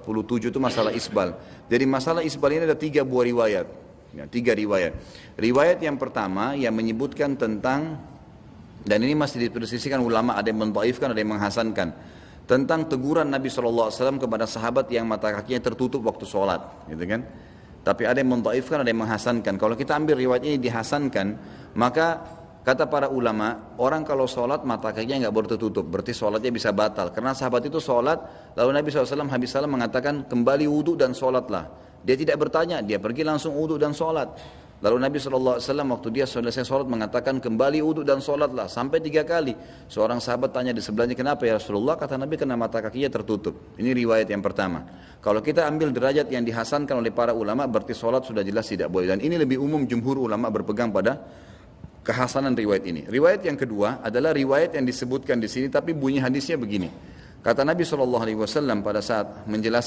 47 itu masalah isbal. Jadi masalah isbal ini ada tiga buah riwayat. Ya, tiga riwayat. Riwayat yang pertama yang menyebutkan tentang dan ini masih diperselisihkan ulama ada yang mentaifkan ada yang menghasankan tentang teguran Nabi SAW kepada sahabat yang mata kakinya tertutup waktu sholat gitu kan tapi ada yang mentaifkan ada yang menghasankan kalau kita ambil riwayat ini dihasankan maka Kata para ulama, orang kalau sholat mata kakinya nggak boleh tertutup, berarti sholatnya bisa batal. Karena sahabat itu sholat, lalu Nabi SAW habis salam mengatakan kembali wudhu dan sholatlah. Dia tidak bertanya, dia pergi langsung wudhu dan sholat. Lalu Nabi SAW waktu dia selesai sholat mengatakan kembali wudhu dan sholatlah sampai tiga kali. Seorang sahabat tanya di sebelahnya kenapa ya Rasulullah? Kata Nabi karena mata kakinya tertutup. Ini riwayat yang pertama. Kalau kita ambil derajat yang dihasankan oleh para ulama berarti sholat sudah jelas tidak boleh. Dan ini lebih umum jumhur ulama berpegang pada kehasanan riwayat ini. Riwayat yang kedua adalah riwayat yang disebutkan di sini tapi bunyi hadisnya begini. Kata Nabi saw pada saat menjelaskan